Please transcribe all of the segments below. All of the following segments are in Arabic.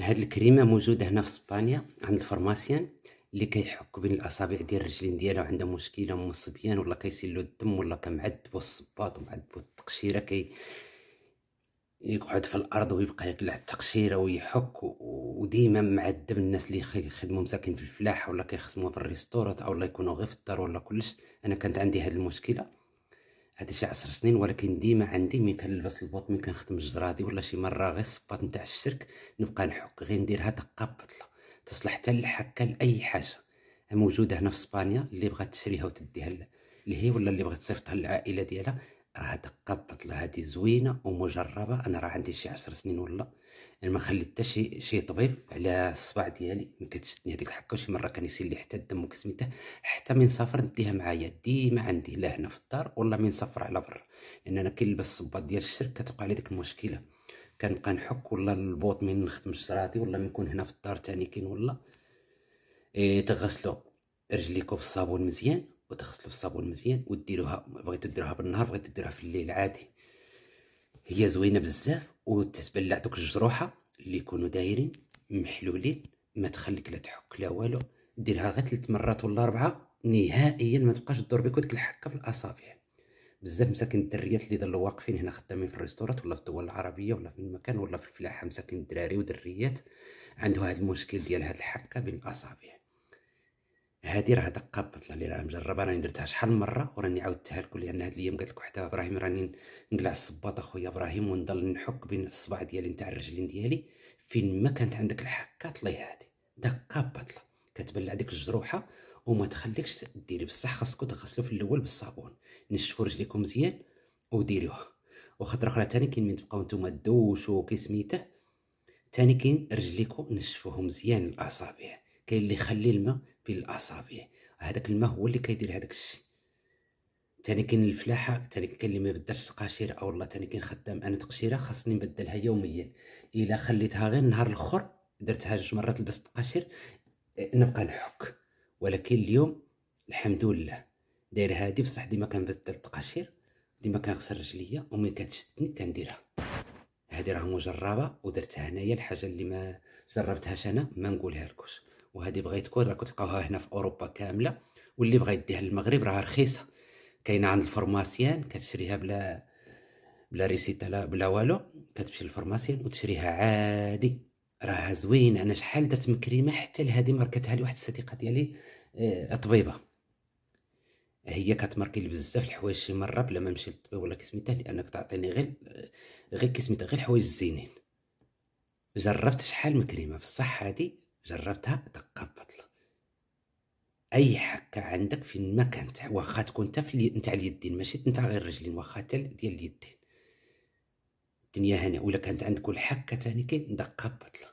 هاد الكريمه موجوده هنا في اسبانيا عند الفرماسيان اللي كيحك بين الاصابع ديال الرجلين ديالو عنده مشكله من الصبيان ولا كيسيلو الدم ولا كمعذبو الصباط ومعذبو التقشيره كي يقعد في الارض ويبقى يقلع التقشيره ويحك وديما معذب الناس اللي يخدموا مساكن في الفلاحه ولا كيخدموا في الريستورات او لا يكونوا غير في الدار ولا كلش انا كانت عندي هاد المشكله هادي شي 10 سنين ولكن ديما عندي من كنلبس البوط من كنخدم جرادي ولا شي مره غير الصباط نتاع الشرك نبقى نحك غير نديرها تقبط تصلح حتى للحكه لاي حاجه موجوده هنا في اسبانيا اللي بغات تشريها وتديها اللي هي ولا اللي بغات تصيفطها للعائله ديالها راه تقبط لها هذه زوينه ومجربه انا راه عندي شي عشر سنين ولا ما خليت حتى شي شي طبيب على الصباع ديالي ما كتشدني هذيك الحكه وشي مره كان يسيل لي حتى الدم وكسميته حتى من سافر نديها معايا ديما عندي لا هنا في الدار ولا من سافر على برا لان انا كنلبس الصباط ديال الشرك كتوقع لي ديك المشكله كنبقى نحك ولا البوط من نخدم شراطي ولا من نكون هنا في الدار تاني كاين ولا إيه تغسلوا رجليكم بالصابون مزيان وتغسلوا الصابون مزيان وديروها بغيتو ديروها بالنهار بغيتو ديروها في الليل عادي هي زوينه بزاف وتتبلع دوك الجروحه اللي يكونوا دايرين محلولين ما تخليك لا تحك لا والو ديرها غير ثلاث مرات ولا اربعه نهائيا ما تبقاش بك ديك الحكه في الاصابع بزاف مساكن الدريات اللي ضلوا واقفين هنا خدامين في الريستورات ولا في الدول العربيه ولا في المكان ولا في الفلاحه مساكن الدراري ودريات عندهم هذا المشكل ديال هاد الحكه بين الاصابع هادي راه دقه بطل اللي راه مجربه راني درتها شحال من مره وراني عاودتها لكم لان هاد الايام قالت لك وحده ابراهيم راني نقلع الصباط اخويا ابراهيم ونضل نحك بين الصباع ديالي نتاع الرجلين ديالي فين ما كانت عندك الحكه طلي هادي دقه بطل كتبلع ديك الجروحه وما تخليكش ديري بصح خاصكم تغسلو في الاول بالصابون نشفو رجليكم مزيان وديروها وخطره اخرى ثاني كاين من تبقاو نتوما دوشو كي سميته ثاني كاين رجليكم نشفوهم مزيان الاصابع كاين اللي يخلي الماء بين الاصابع هذاك الماء هو اللي كيدير هذاك الشيء تاني كاين الفلاحه تاني كاين اللي ما بدلش القشيره او والله تاني كاين خدام انا تقشيره خاصني نبدلها يوميا الا خليتها غير النهار الاخر درتها جوج مرات لبست القشير نبقى نحك ولكن اليوم الحمد لله داير هادي بصح ديما كنبدل التقاشير ديما كنغسل رجليا ومن كتشدني كنديرها هادي راه مجربه ودرتها هنايا الحاجه اللي ما جربتهاش انا ما نقولها لكوش وهذه بغيت تكون راكم تلقاوها هنا في اوروبا كامله واللي بغا يديها للمغرب راها رخيصه كاينه عند الفرماسيان كتشريها بلا بلا ريسيتا لا بلا والو كتمشي للفرماسيان وتشريها عادي راها زوين انا شحال درت مكريمه حتى لهذه ماركتها لي واحد الصديقه ديالي آه، طبيبه هي كتماركي لي بزاف الحوايج شي مره بلا ما نمشي للطبيب ولا كسميتها لانك تعطيني غير آه، غير كسميتها غير الحوايج الزينين جربت شحال من كريمه بصح هادي جربتها دقة تقبط اي حكه عندك فين ما كانت واخا تكون تاع في نتاع اليدين ماشي نتاع غير الرجلين واخا تاع ديال اليدين الدنيا هنا ولا كانت عندك الحكه كي دقة بطله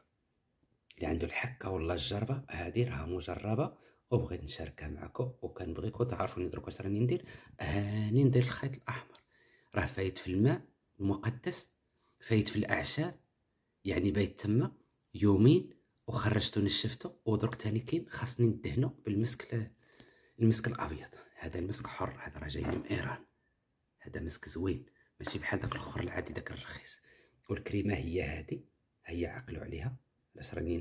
اللي عنده الحكه ولا الجربه هذه راها مجربه وبغيت نشاركها معكم وكنبغيكم تعرفوني دروك واش راني ندير هاني ندير الخيط الاحمر راه فايت في الماء المقدس فايت في الاعشاب يعني بايت تما يومين وخرجتو نشفتو ودرك تاني كاين خاصني ندهنو بالمسك المسك الابيض هذا المسك حر هذا راه جاي من ايران هذا مسك زوين ماشي بحال داك الاخر العادي داك الرخيص والكريمه هي هادي هي عقلوا عليها علاش راني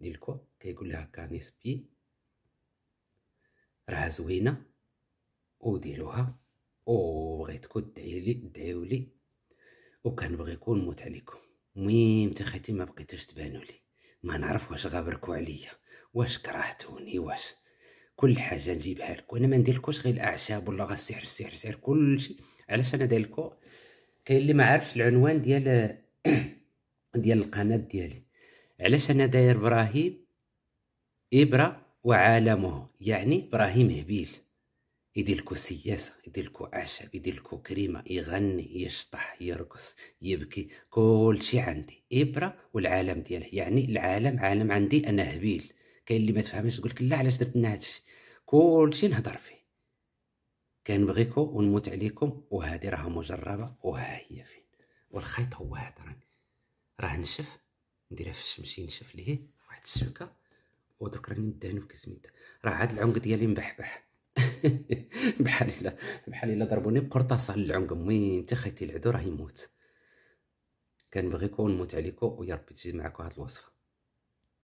ندير لكم كيقول لها بي راه زوينه وديروها بغيتكم تدعي لي تدعيو لي وكنبغيكم نموت عليكم المهم تخيتي ما بقيتوش تبانوا لي ما نعرف واش غابركو عليا واش كرهتوني واش كل حاجه نجيبها لك انا ما نديرلكوش غير الاعشاب ولا غير السحر السحر السحر كلشي علاش انا داير لكم كاين اللي ما عارفش العنوان ديال ديال القناه ديالي علاش انا داير ابراهيم ابره وعالمه يعني ابراهيم هبيل يدير سياسه يدير لكم اعشاب كريمه يغني يشطح يرقص يبكي كل شي عندي ابره والعالم دياله يعني العالم عالم عندي انا هبيل كاين اللي ما تفهمش يقولك لا علاش درت لنا هادشي كلشي نهضر فيه كنبغيكم ونموت عليكم وهذه راها مجربه وها هي فين والخيط هو هاد راني راه نشف نديرها في الشمشي نشف ليه واحد الشبكه ودرك راني ندهنو في كزميته راه عاد العنق ديالي مبحبح بحال الا بحال الا ضربوني بقرطاسه للعنق مي انت خيتي العدو راه يموت كنبغيكم ونموت عليكم ويا ربي تجي معكم هاد الوصفه